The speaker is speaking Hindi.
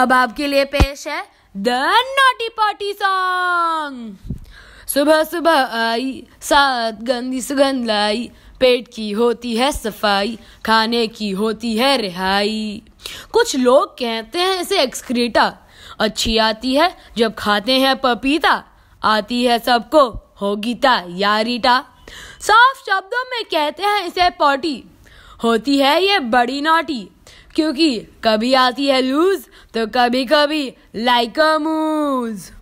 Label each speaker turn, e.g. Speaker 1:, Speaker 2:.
Speaker 1: अब आपके लिए पेश है द नोटी पॉटी सॉन्ग सुबह सुबह आई साथ गंदी सुगंध लाई पेट की होती है सफाई खाने की होती है रिहाई कुछ लोग कहते हैं इसे एक्सक्रीटा अच्छी आती है जब खाते हैं पपीता आती है सबको होगीता यारीटा साफ शब्दों में कहते हैं इसे पॉटी होती है ये बड़ी नाटी क्योंकि कभी आती है लूज तो कभी कभी लाइक अ मूज